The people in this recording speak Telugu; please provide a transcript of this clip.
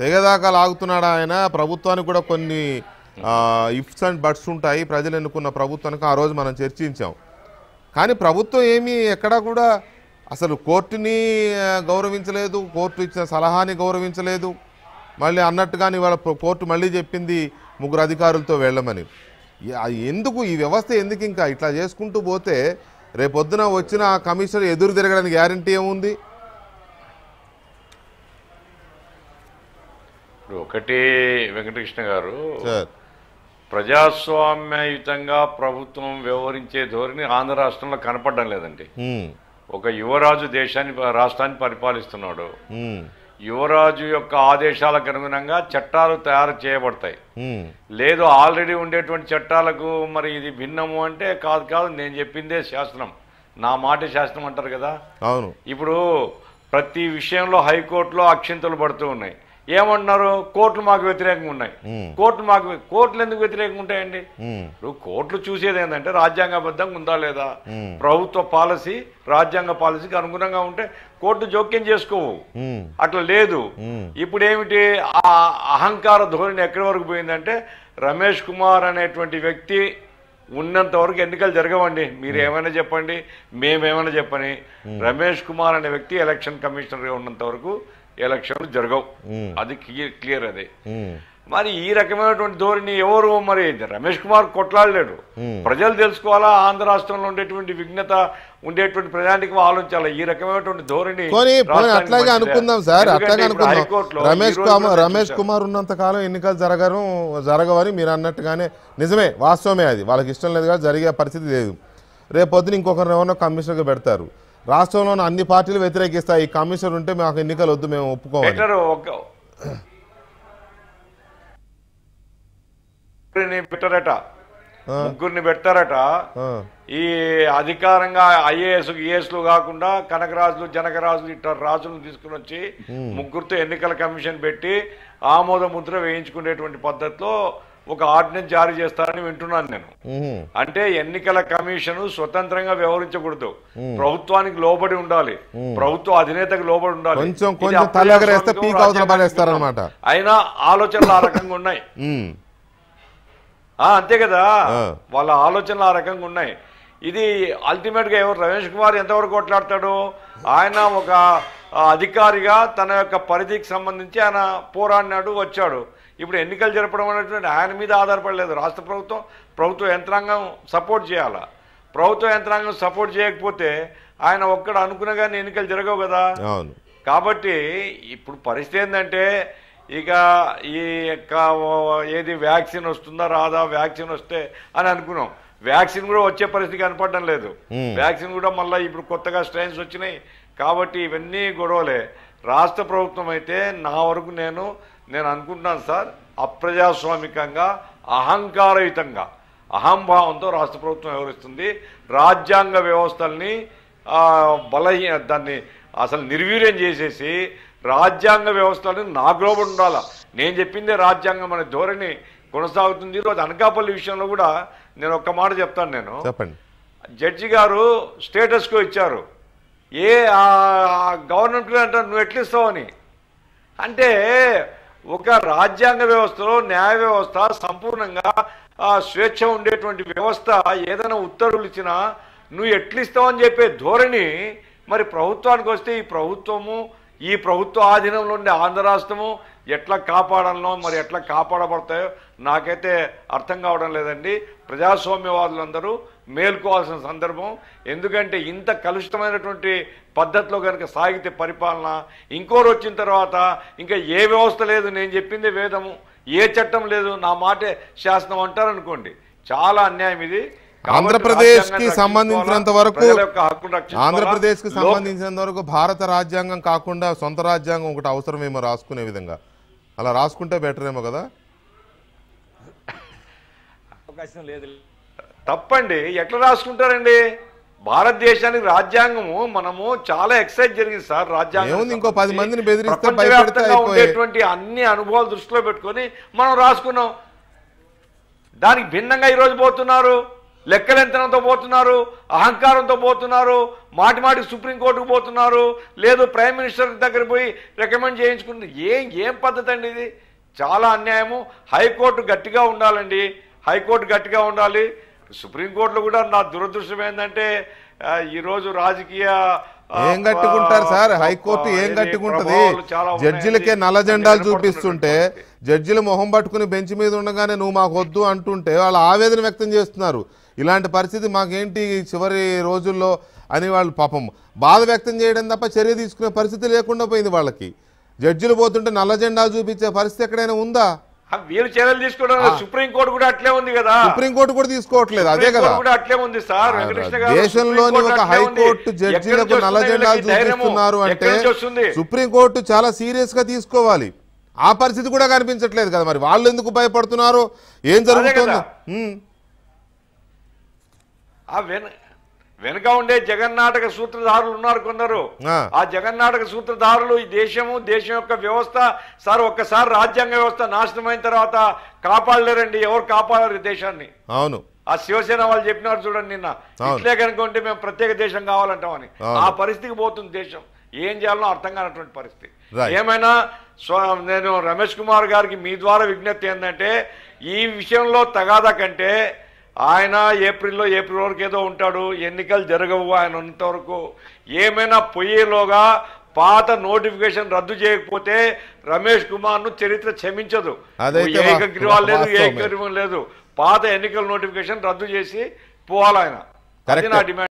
తెగదాకా లాగుతున్నాడా ఆయన ప్రభుత్వానికి కూడా కొన్ని ఇఫ్స్ అండ్ బట్స్ ఉంటాయి ప్రజలు ఎన్నుకున్న ప్రభుత్వానికి ఆ రోజు మనం చర్చించాం కానీ ప్రభుత్వం ఏమీ ఎక్కడా కూడా అసలు కోర్టుని గౌరవించలేదు కోర్టు ఇచ్చిన సలహాని గౌరవించలేదు మళ్ళీ అన్నట్టుగాని ఇవాళ కోర్టు మళ్ళీ చెప్పింది ముగ్గురు అధికారులతో వెళ్ళమని ఎందుకు ఈ వ్యవస్థ ఎందుకు ఇంకా ఇట్లా చేసుకుంటూ పోతే రేపొద్దున వచ్చిన కమిషనర్ ఎదురు తిరగడానికి గ్యారంటీ ఏముంది ఇప్పుడు ఒకటే వెంకటకృష్ణ గారు ప్రజాస్వామ్యయుతంగా ప్రభుత్వం వ్యవహరించే ధోరణి ఆంధ్ర రాష్ట్రంలో కనపడడం లేదండి ఒక యువరాజు దేశాన్ని రాష్ట్రాన్ని పరిపాలిస్తున్నాడు యువరాజు యొక్క ఆదేశాలకు అనుగుణంగా చట్టాలు తయారు చేయబడతాయి లేదు ఆల్రెడీ ఉండేటువంటి చట్టాలకు మరి ఇది భిన్నము అంటే కాదు కాదు నేను చెప్పిందే శాస్త్రం నా మాట శాస్త్రం అంటారు కదా ఇప్పుడు ప్రతి విషయంలో హైకోర్టులో అక్షింతలు పడుతూ ఉన్నాయి ఏమంటున్నారు కోర్టులు మాకు వ్యతిరేకంగా ఉన్నాయి కోర్టులు మాకు కోర్టులు ఎందుకు వ్యతిరేకంగా ఉంటాయండి ఇప్పుడు కోర్టులు చూసేది ఏంటంటే రాజ్యాంగబద్ధంగా ఉందా లేదా ప్రభుత్వ పాలసీ రాజ్యాంగ పాలసీకి అనుగుణంగా ఉంటే కోర్టు జోక్యం చేసుకోవు అట్లా లేదు ఇప్పుడు ఏమిటి ఆ అహంకార ధోరణి ఎక్కడి వరకు పోయిందంటే రమేష్ కుమార్ అనేటువంటి వ్యక్తి ఉన్నంత వరకు ఎన్నికలు జరగవండి మీరు ఏమైనా చెప్పండి మేమేమైనా చెప్పని రమేష్ కుమార్ అనే వ్యక్తి ఎలక్షన్ కమిషనర్గా ఉన్నంత వరకు ఎలక్షన్లు జరగవు అది క్లియర్ అది మరి ఈ రకమైనటువంటి ధోరణి ఎవరు మరి రమేష్ కుమార్ కొట్లాడలేడు ప్రజలు తెలుసుకోవాలా ఆంధ్ర రాష్ట్రంలో ఉండేటువంటి విఘ్నత ఉండేటువంటి ప్రజానికి ఆలోచించాలి ఈ రకమైనటువంటి ధోరణి అట్లాగే అనుకుందాం సార్ అట్లాగే అనుకుందాం రమేష్ కుమార్ రమేష్ కుమార్ ఉన్నంత కాలం ఎన్నికలు జరగను జరగవని మీరు అన్నట్టుగానే నిజమే వాస్తవమే అది వాళ్ళకి ఇష్టం లేదు కానీ జరిగే పరిస్థితి లేదు రేపొద్దున ఇంకొకరు ఎవరినో కమిషనర్గా పెడతారు రాష్ట్రంలోని అన్ని పార్టీలు వ్యతిరేకిస్తాయి ఈ కమిషన్ ఉంటే మాకు ఎన్నికలు వద్దు మేము ఒప్పుకోవాలి పెట్టారట ముగ్గురిని పెట్టారట ఈ అధికారంగా ఐఏఎస్ లు కాకుండా కనకరాజులు జనకరాజులు ఇట్లా రాజులు తీసుకుని వచ్చి ముగ్గురితో ఎన్నికల కమిషన్ పెట్టి ఆమోద ముద్ర వేయించుకునేటువంటి పద్ధతిలో ఒక ఆర్డినెన్స్ జారీ చేస్తారని వింటున్నాను నేను అంటే ఎన్నికల కమిషన్ స్వతంత్రంగా వ్యవహరించకూడదు ప్రభుత్వానికి లోబడి ఉండాలి ప్రభుత్వ అధినేతకు లోబడి ఉండాలి అయినా ఆలోచనలు ఆ రకంగా ఉన్నాయి అంతే కదా వాళ్ళ ఆలోచనలు ఆ రకంగా ఉన్నాయి ఇది అల్టిమేట్ గా ఎవరు రమేష్ కుమార్ ఎంతవరకు కొట్లాడతాడు ఆయన ఒక అధికారిగా తన యొక్క పరిధికి సంబంధించి ఆయన పోరాడినాడు వచ్చాడు ఇప్పుడు ఎన్నికలు జరపడం అనేటువంటి ఆయన మీద ఆధారపడలేదు రాష్ట్ర ప్రభుత్వం ప్రభుత్వ యంత్రాంగం సపోర్ట్ చేయాలా ప్రభుత్వ యంత్రాంగం సపోర్ట్ చేయకపోతే ఆయన ఒక్కడ కానీ ఎన్నికలు జరగవు కదా కాబట్టి ఇప్పుడు పరిస్థితి ఏంటంటే ఇక ఈ యొక్క ఏది వ్యాక్సిన్ వస్తుందా రాదా వ్యాక్సిన్ వస్తే అని అనుకున్నాం వ్యాక్సిన్ కూడా వచ్చే పరిస్థితి కనపడడం లేదు వ్యాక్సిన్ కూడా మళ్ళీ ఇప్పుడు కొత్తగా స్ట్రెయిన్స్ వచ్చినాయి కాబట్టి ఇవన్నీ గొడవలే రాష్ట్ర ప్రభుత్వం అయితే నా వరకు నేను నేను అనుకుంటున్నాను సార్ అప్రజాస్వామికంగా అహంకారయుతంగా అహంభావంతో రాష్ట్ర ప్రభుత్వం వ్యవహరిస్తుంది రాజ్యాంగ వ్యవస్థల్ని బలహీన దాన్ని అసలు నిర్వీర్యం చేసేసి రాజ్యాంగ వ్యవస్థలను నాగ్లోబడి ఉండాలి నేను చెప్పిందే రాజ్యాంగం అనే ధోరణి కొనసాగుతుంది ఈరోజు అనకాపల్లి విషయంలో కూడా నేను ఒక్క మాట చెప్తాను నేను చెప్పండి జడ్జి గారు స్టేటస్కో ఇచ్చారు ఏ గవర్నమెంట్ అంటారు నువ్వు అని అంటే ఒక రాజ్యాంగ వ్యవస్థలో న్యాయ వ్యవస్థ సంపూర్ణంగా స్వేచ్ఛ ఉండేటువంటి వ్యవస్థ ఏదైనా ఉత్తర్వులు ఇచ్చినా నువ్వు ఎట్లిస్తావని చెప్పే ధోరణి మరి ప్రభుత్వానికి వస్తే ఈ ప్రభుత్వము ఈ ప్రభుత్వ ఆధీనంలో ఉండే ఆంధ్ర రాష్ట్రము ఎట్లా కాపాడాలనో మరి ఎట్లా కాపాడబడతాయో నాకైతే అర్థం కావడం లేదండి ప్రజాస్వామ్యవాదులందరూ మేల్కోవాల్సిన సందర్భం ఎందుకంటే ఇంత కలుషితమైనటువంటి పద్ధతిలో కనుక సాగితే పరిపాలన ఇంకోరు వచ్చిన తర్వాత ఇంకా ఏ వ్యవస్థ లేదు నేను చెప్పింది వేదము ఏ చట్టం లేదు నా మాటే శాసనం అంటారనుకోండి చాలా అన్యాయం ఇది ఆంధ్రప్రదేశ్ కి సంబంధించినంత వరకు ఆంధ్రప్రదేశ్ కి సంబంధించినంత వరకు భారత రాజ్యాంగం కాకుండా సొంత రాజ్యాంగం ఒకటి అవసరమేమో రాసుకునే విధంగా అలా రాసుకుంటే బెటర్ ఏమో కదా అవకాశం లేదు తప్పండి ఎట్లా రాసుకుంటారండి భారతదేశానికి రాజ్యాంగము మనము చాలా ఎక్సైజ్ జరిగింది సార్ రాజ్యాంగం ఇంకో పది మందిని ఉండేటువంటి అన్ని అనుభవాలు దృష్టిలో పెట్టుకొని మనం రాసుకున్నాం దానికి భిన్నంగా ఈరోజు పోతున్నారు లెక్కలెంతనంతో పోతున్నారు అహంకారంతో పోతున్నారు మాటి మాటికి సుప్రీంకోర్టుకు పోతున్నారు లేదు ప్రైమ్ మినిస్టర్ దగ్గర పోయి రికమెండ్ చేయించుకుంటున్నారు ఏం ఏం పద్ధతి అండి ఇది చాలా అన్యాయము హైకోర్టు గట్టిగా ఉండాలండి హైకోర్టు గట్టిగా ఉండాలి సుప్రీంకోర్టులో కూడా నా దురదృష్టం ఏంటంటే ఈరోజు రాజకీయ ఏం కట్టుకుంటారు సార్ హైకోర్టు ఏం కట్టుకుంటది జడ్జిలకే నల్ల జెండాలు చూపిస్తుంటే జడ్జిలు మొహం పట్టుకుని బెంచ్ మీద ఉండగానే నువ్వు మాకు వద్దు అంటుంటే వాళ్ళు ఆవేదన వ్యక్తం చేస్తున్నారు ఇలాంటి పరిస్థితి మాకేంటి చివరి రోజుల్లో అని వాళ్ళు పాపం బాధ వ్యక్తం చేయడం తప్ప చర్య తీసుకునే పరిస్థితి లేకుండా పోయింది వాళ్ళకి జడ్జిలు పోతుంటే నల్ల జెండాలు చూపించే పరిస్థితి ఎక్కడైనా ఉందా వీళ్ళు చర్యలు తీసుకోవడం సుప్రీంకోర్టు కూడా అట్లే ఉంది కదా సుప్రీంకోర్టు కూడా తీసుకోవట్లేదు అదే కదా అట్లే ఉంది సార్ దేశంలోని ఒక హైకోర్టు జడ్జీలకు నల్లజెండాలు చూపిస్తున్నారు అంటే సుప్రీంకోర్టు చాలా సీరియస్ గా తీసుకోవాలి ఆ పరిస్థితి కూడా కనిపించట్లేదు కదా మరి వాళ్ళు ఎందుకు భయపడుతున్నారు ఏం జరుగుతుందో వెనుక ఉండే జగన్నాటక సూత్రధారులు ఉన్నారు కొందరు ఆ జగన్నాటక సూత్రధారులు ఈ దేశము దేశం యొక్క వ్యవస్థ సార్ ఒక్కసారి రాజ్యాంగ వ్యవస్థ నాశనమైన తర్వాత కాపాడలేరండి ఎవరు కాపాడలేరు దేశాన్ని అవును ఆ శివసేన వాళ్ళు చెప్పినారు చూడండి నిన్న ఇట్లే కనుకుంటే మేము ప్రత్యేక దేశం కావాలంటామని ఆ పరిస్థితికి పోతుంది దేశం ఏం చేయాలో అర్థం కానటువంటి పరిస్థితి ఏమైనా నేను రమేష్ కుమార్ గారికి మీ ద్వారా విజ్ఞప్తి ఏంటంటే ఈ విషయంలో తగాదా కంటే ఆయన ఏప్రిల్లో ఏప్రిల్ వరకు ఏదో ఉంటాడు ఎన్నికలు జరగవు ఆయన ఉన్నంతవరకు ఏమైనా పోయేలోగా పాత నోటిఫికేషన్ రద్దు చేయకపోతే రమేష్ కుమార్ ను చరిత్ర క్షమించదు ఏకగ్రీవాలు లేదు ఏకగ్రీవం లేదు పాత ఎన్నికల నోటిఫికేషన్ రద్దు చేసి పోవాలి ఆయన డిమాండ్